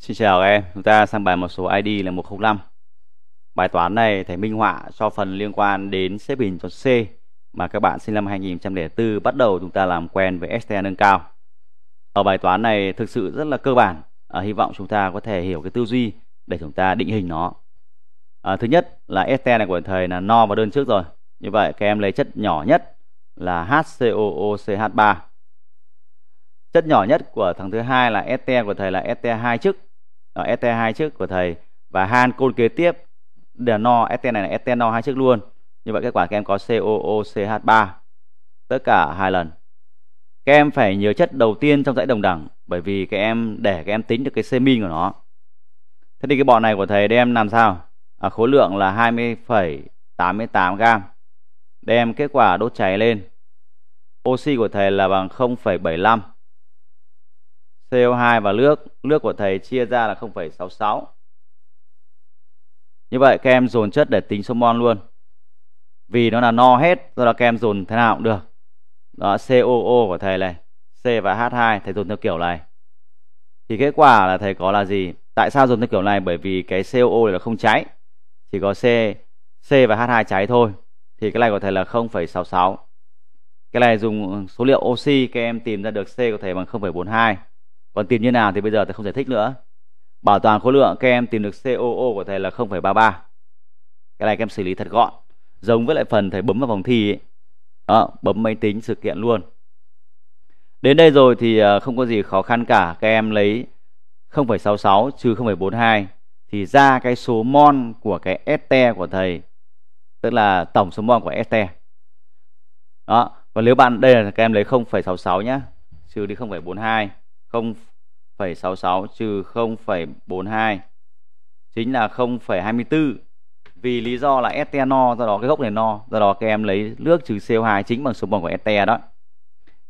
Xin chào các em, chúng ta sang bài một số ID là 105 Bài toán này thầy minh họa cho phần liên quan đến xếp hình tròn C mà các bạn sinh năm 2004 bắt đầu chúng ta làm quen với ST nâng cao Ở bài toán này thực sự rất là cơ bản à, Hy vọng chúng ta có thể hiểu cái tư duy để chúng ta định hình nó à, Thứ nhất là ST này của thầy là no và đơn trước rồi Như vậy các em lấy chất nhỏ nhất là HCOOCH3 chất nhỏ nhất của thằng thứ hai là st của thầy là st hai chức ở este hai chức của thầy và han côn kế tiếp đờ no st này là st no hai chức luôn như vậy kết quả các em có COOCH 3 tất cả hai lần các em phải nhớ chất đầu tiên trong dãy đồng đẳng bởi vì các em để các em tính được cái semin của nó thế thì cái bọn này của thầy đem làm sao à, khối lượng là 20,88 gram đem kết quả đốt cháy lên oxy của thầy là bằng 0,75 CO2 và nước nước của thầy chia ra là 0,66 như vậy các em dồn chất để tính số mol luôn vì nó là no hết do đó các em dồn thế nào cũng được đó COO của thầy này C và H2 thầy dồn theo kiểu này thì kết quả là thầy có là gì tại sao dồn theo kiểu này bởi vì cái COO này là không cháy chỉ có C C và H2 cháy thôi thì cái này của thầy là 0,66 cái này dùng số liệu oxy các em tìm ra được C của thầy bằng 0,42 còn tìm như nào thì bây giờ thầy không giải thích nữa bảo toàn khối lượng các em tìm được COO của thầy là 0,33 cái này các em xử lý thật gọn giống với lại phần thầy bấm vào vòng thi ấy. Đó, bấm máy tính sự kiện luôn đến đây rồi thì ờ, không có gì khó khăn cả các em lấy 0,66 trừ 0,42 thì ra cái số mon của cái este của thầy tức là tổng số mon của este đó còn nếu bạn đây là các em lấy 0,66 nhá trừ đi 0,42 0,66 trừ 0,42 chính là 0,24 vì lý do là este no do đó cái gốc này no do đó các em lấy nước trừ CO2 chính bằng số mol của este đó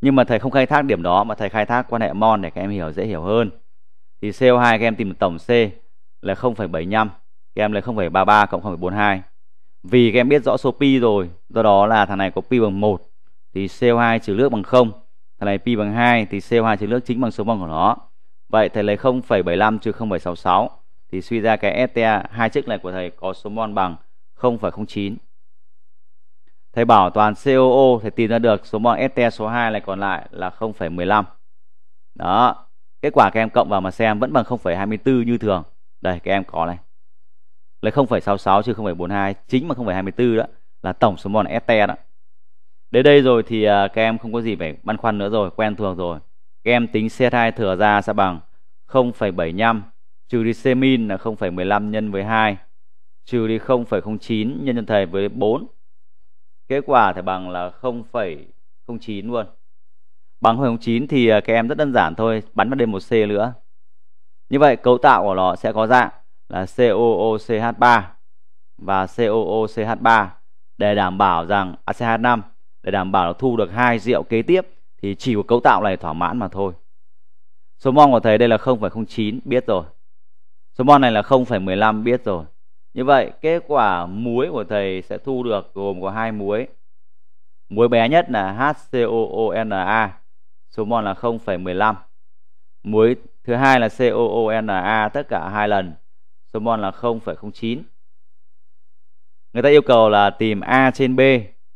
nhưng mà thầy không khai thác điểm đó mà thầy khai thác quan hệ mol để các em hiểu dễ hiểu hơn thì CO2 các em tìm được tổng C là 0,75 các em lấy 0,33 cộng 0,42 vì các em biết rõ số pi rồi do đó là thằng này có pi bằng 1 thì CO2 trừ nước bằng 0 thầy này pi bằng 2 thì CO2 chứa nước chính bằng số mol của nó. Vậy thầy lấy 0,75 trừ 0,66 thì suy ra cái STA hai chiếc này của thầy có số mol bằng 0,09. Thầy bảo toàn COO thầy tìm ra được số mol STA số 2 này còn lại là 0,15. Đó, kết quả các em cộng vào mà xem vẫn bằng 0,24 như thường. Đây các em có này. Lấy 0,66 trừ 0,42 chính bằng 0,24 đó là tổng số mol STA đó đến đây rồi thì à, các em không có gì phải băn khoăn nữa rồi quen thuộc rồi các em tính C2 thừa ra sẽ bằng 0,75 trừ đi semin là 0,15 nhân với 2 trừ đi 0,09 nhân nhân thầy với 4 kết quả thì bằng là 0,09 luôn bằng 0,09 thì à, các em rất đơn giản thôi bắn vào đêm một C nữa như vậy cấu tạo của nó sẽ có dạng là COOCH3 và COOCH3 để đảm bảo rằng ACH5 để đảm bảo thu được hai rượu kế tiếp thì chỉ của cấu tạo này thỏa mãn mà thôi. Số mol của thầy đây là 0,09 biết rồi. Số mol này là 0,15 biết rồi. Như vậy kết quả muối của thầy sẽ thu được gồm có hai muối. Muối bé nhất là HCOONA, số mol là 0,15. Muối thứ hai là COONA tất cả hai lần, số mol là 0,09. Người ta yêu cầu là tìm A trên B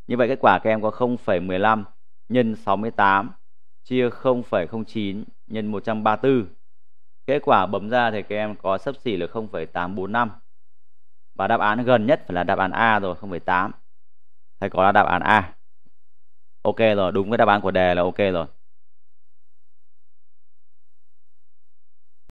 như vậy kết quả các em có 0,15 nhân 68 chia 0,09 nhân 134. Kết quả bấm ra thì các em có sấp xỉ là 0,845. Và đáp án gần nhất phải là đáp án A rồi, 0,8. Thầy có là đáp án A. Ok rồi, đúng cái đáp án của đề là ok rồi.